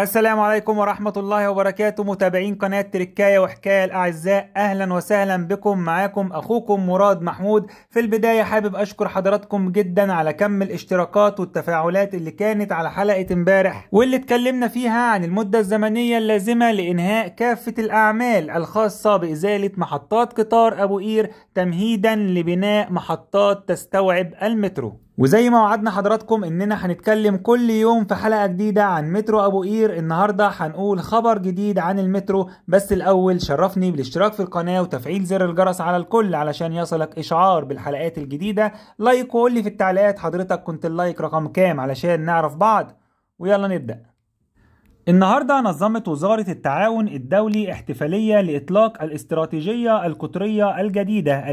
السلام عليكم ورحمة الله وبركاته متابعين قناة تركاية وحكاية الأعزاء أهلا وسهلا بكم معاكم أخوكم مراد محمود في البداية حابب أشكر حضراتكم جدا على كم الاشتراكات والتفاعلات اللي كانت على حلقة امبارح واللي اتكلمنا فيها عن المدة الزمنية اللازمة لإنهاء كافة الأعمال الخاصة بإزالة محطات قطار أبو قير تمهيدا لبناء محطات تستوعب المترو وزي ما وعدنا حضراتكم اننا هنتكلم كل يوم في حلقة جديدة عن مترو ابو قير النهاردة هنقول خبر جديد عن المترو بس الاول شرفني بالاشتراك في القناة وتفعيل زر الجرس على الكل علشان يصلك اشعار بالحلقات الجديدة لايك وقولي في التعليقات حضرتك كنت اللايك رقم كام علشان نعرف بعض ويلا نبدأ النهاردة نظمت وزارة التعاون الدولي احتفالية لإطلاق الاستراتيجية القطرية الجديدة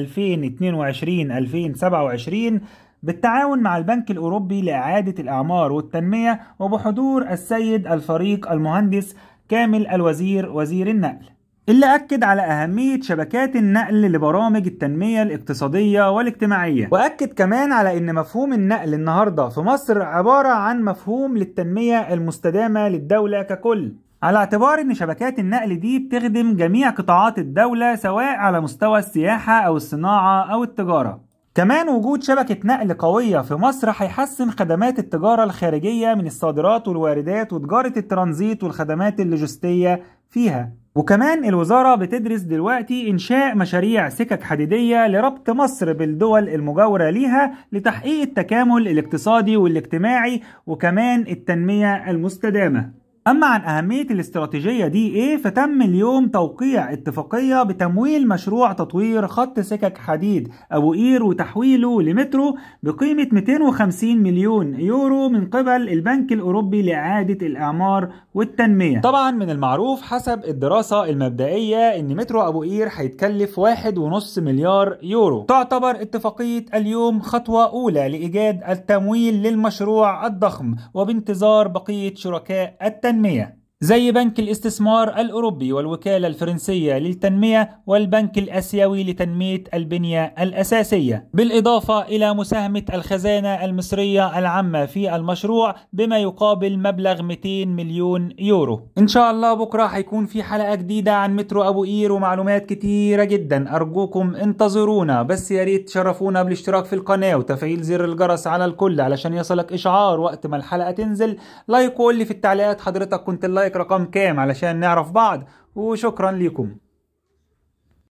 2022-2027 بالتعاون مع البنك الأوروبي لإعادة الإعمار والتنمية وبحضور السيد الفريق المهندس كامل الوزير وزير النقل اللي أكد على أهمية شبكات النقل لبرامج التنمية الاقتصادية والاجتماعية وأكد كمان على أن مفهوم النقل النهاردة في مصر عبارة عن مفهوم للتنمية المستدامة للدولة ككل على اعتبار ان شبكات النقل دي بتخدم جميع قطاعات الدولة سواء على مستوى السياحة او الصناعة او التجارة كمان وجود شبكة نقل قوية في مصر هيحسن خدمات التجارة الخارجية من الصادرات والواردات وتجارة الترانزيت والخدمات اللوجستية فيها وكمان الوزارة بتدرس دلوقتي إنشاء مشاريع سكك حديدية لربط مصر بالدول المجاورة ليها لتحقيق التكامل الاقتصادي والاجتماعي وكمان التنمية المستدامة أما عن أهمية الاستراتيجية دي إيه فتم اليوم توقيع اتفاقية بتمويل مشروع تطوير خط سكك حديد أبو قير وتحويله لمترو بقيمة 250 مليون يورو من قبل البنك الأوروبي لإعادة الإعمار والتنمية طبعا من المعروف حسب الدراسة المبدئية أن مترو أبو قير هيتكلف 1.5 مليار يورو تعتبر اتفاقية اليوم خطوة أولى لإيجاد التمويل للمشروع الضخم وبانتظار بقية شركاء التنمية 10% زي بنك الاستثمار الأوروبي والوكالة الفرنسية للتنمية والبنك الأسيوي لتنمية البنية الأساسية بالإضافة إلى مساهمة الخزانة المصرية العامة في المشروع بما يقابل مبلغ 200 مليون يورو إن شاء الله بكرة هيكون في حلقة جديدة عن مترو أبو قير ومعلومات كتيرة جدا أرجوكم انتظرونا بس يا ريت تشرفونا بالاشتراك في القناة وتفعيل زر الجرس على الكل علشان يصلك إشعار وقت ما الحلقة تنزل لايك وقول لي في التعليقات حضرتك كنت اللايك لايك رقم كام علشان نعرف بعض وشكرا لكم